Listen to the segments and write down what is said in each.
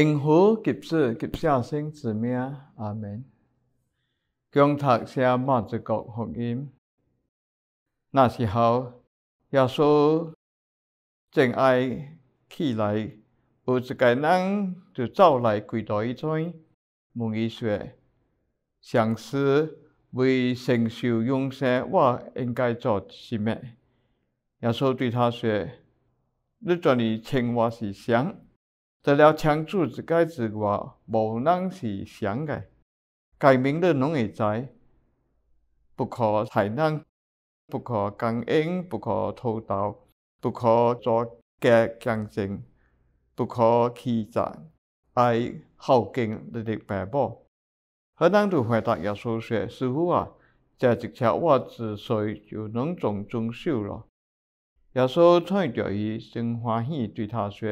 因何及死及孝生之名？阿门。讲读下马自谷福音。那时候，耶稣正爱起来，有一个人就走来跪在一边，问伊说：“上司为承受永生，我应该做什么？”耶稣对他说：“你作的称我是神。”除了强主一介之外，无人是强个。改名你拢会知，不可害人，不可感恩，不可偷盗，不可作假强证，不可欺诈，爱孝敬你的父母。很多人回答耶稣说：“师傅啊，这一切我自细就能从遵守了。”耶稣看着伊，真欢喜，对他说。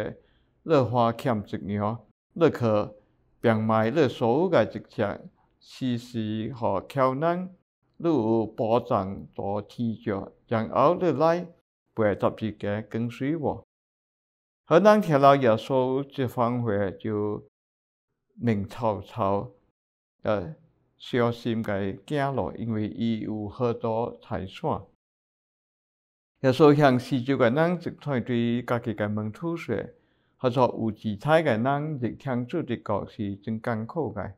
若花欠一苗，你可变卖你所有个一切，时时互巧难。你有保障做天脚，然后你来陪十字架跟随我。河南听了耶稣这番方就明曹操，呃，小心个惊路，因为伊有好多台山。耶稣向四周个人在对家己个门出说。合作有自气的人，一天主逆国是真艰苦的。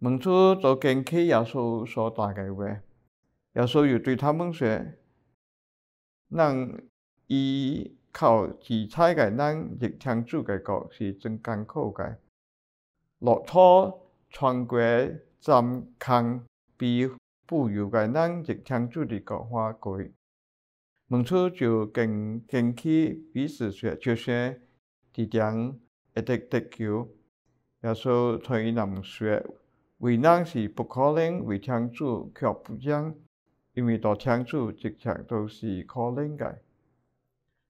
当初就跟起耶稣所大个话，耶稣又对他们说，让依靠自气的人一天主个国是真艰苦的。”骆驼穿过针孔比步游的人一天主地国花贵。当初就跟跟起彼此说，就说。其中一直得求耶稣替人说，为人是不可能为天主，却不争，因为到天主一切都是可能的。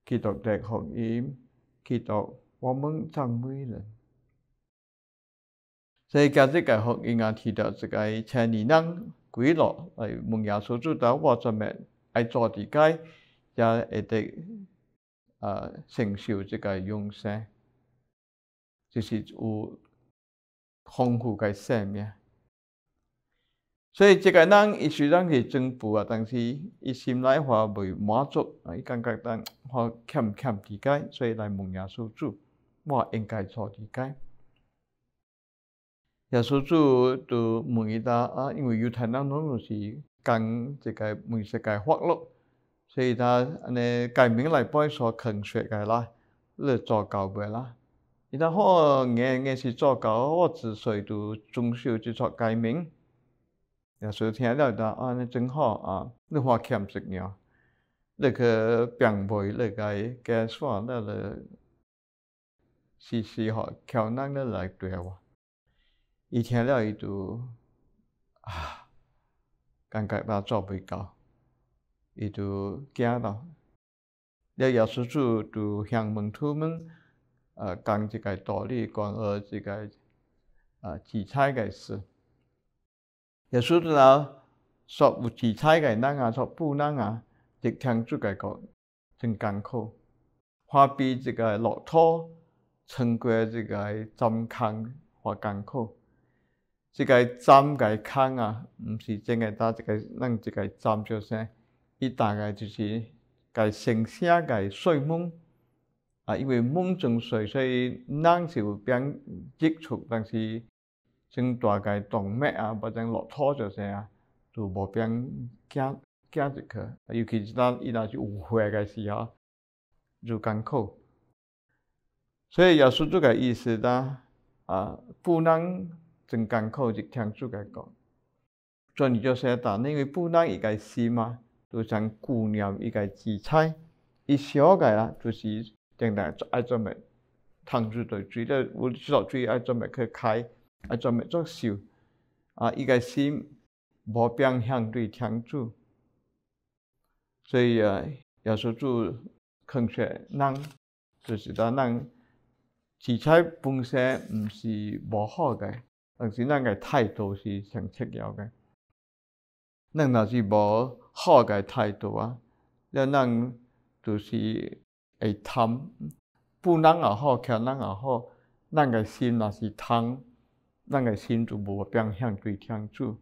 基督的福音，基督我们赞美所以今日个福音啊，提到这个千年人归落，来问耶稣主的我怎么爱做这个也会得。呃成就这个勇士，就是有丰富个生命。所以，这个人伊虽然是进步啊，但是伊心内话未满足啊，伊感觉当话欠欠理解，所以来问耶稣主。我应该错理解。耶稣主就问伊答啊，因为犹太人拢拢是讲这个末世界法律。所以他安尼改名来拜做肯雀个啦，你做狗未啦？伊他我硬硬是做狗，我之所以做装修就做改名，呀，是听了他安尼真好啊！你话欠一鸟，你去编排你个解说，那个，是时好靠，难你来对我，伊听了伊就啊，尴尬到做不到。伊就惊咯，了耶稣主就向门徒们，呃，讲一个道理，讲呃一个，呃，自差个事。耶稣主了说，有自差个人啊，说不难啊，就听做个讲，真艰苦，花比一个骆驼穿过一个针孔还艰苦。这个针个孔啊，毋是真个打一个，弄一个针就生。伊大概就是该生下该睡梦啊，因为梦中睡，所以是就变接触，但是像大概动脉啊，或者落土就啊，就无变惊惊一去。尤其是当伊若是有血个时候就艰苦。所以耶稣这个意思当啊，不能真艰苦就听主个讲。作你就说，但因为不能一个死嘛。就像顾念一个钱财，伊小个啦，就是定咱做爱做门汤住在水的，有知道水爱专门去开，专门做秀，啊，伊个心无偏向对天主。所以啊，耶稣做恳切人，就是咱人，钱财本身毋是无好个，但是咱个态度是成次要个。咱若是无好个态度啊，了咱就是会贪，不人也好，强人也好，咱个心若是贪，咱个心就无偏向对天主。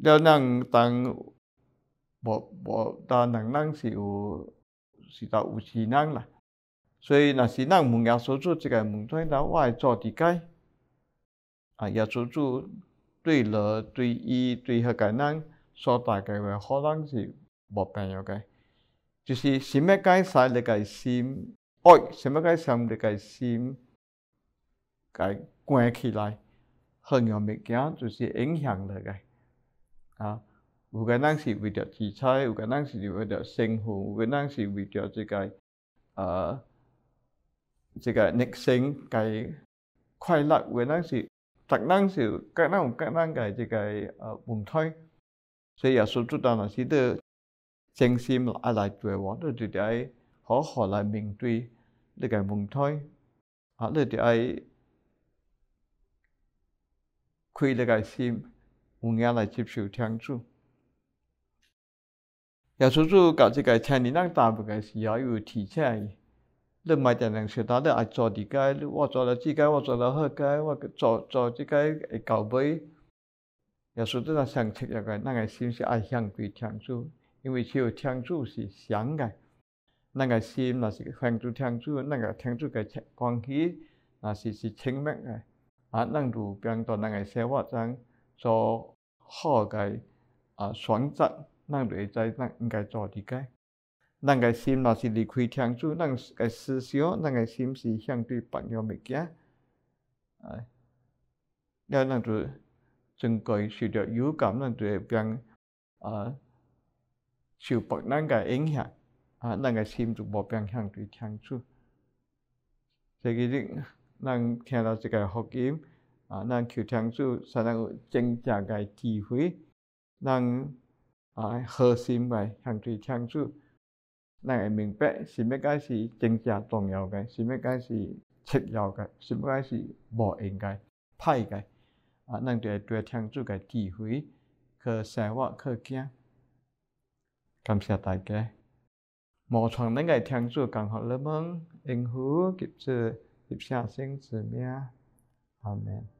了咱当无无当人，咱是有是当有钱人啦。所以，若是人问耶稣做这个问题，伊我我做理解，啊耶稣主。对了，对伊对何解？咱说大概话，可能是无朋友嘅。就是什么该晒，你个心；，爱什么该想，你个心。该关起来，很多物件就是影响你个。啊，有个人是为着自财，有个人是为着生活，有个人是为着这个呃，这个人生该快乐，有个人是。逐人就各人各人个这个呃問題，所以耶穌知道然些得真心阿来对嘢，都就哋好好来面对这个問題，啊，你哋爱開呢个心，我敢来接受天主。耶穌主搞这个青年人大部分係要有提諒。你唔係淨係食蛋，你爱做个嘅。我做了啲个，我做了好个，我做做啲嘅舊味，又屬於一想特色个，那个心是爱向對天主，因为只有天主是想的，那个心那是相對天主，那个天主嘅关系那是是親密的。啊，能度變到那个生活中做好的啊，选择，能度喺呢個应该做啲个。咱个心若是离开天主，咱个思想，咱个心是相对别样物件。哎，要咱就真该受着有感，咱就变啊受别个影响啊，咱个心就无变相对天主。这以你，咱听到这个福音啊，咱求天主使咱有正确个机会，咱啊，核心来相对天主。咱会明白是咩嘛是真正重要个，是咩嘛是次要个，是咩嘛是无应该歹个。啊！咱能会对天主个智慧去生活去行。感谢大家。无创咱够天主降好怜们，应福，给这给下生子命，阿门。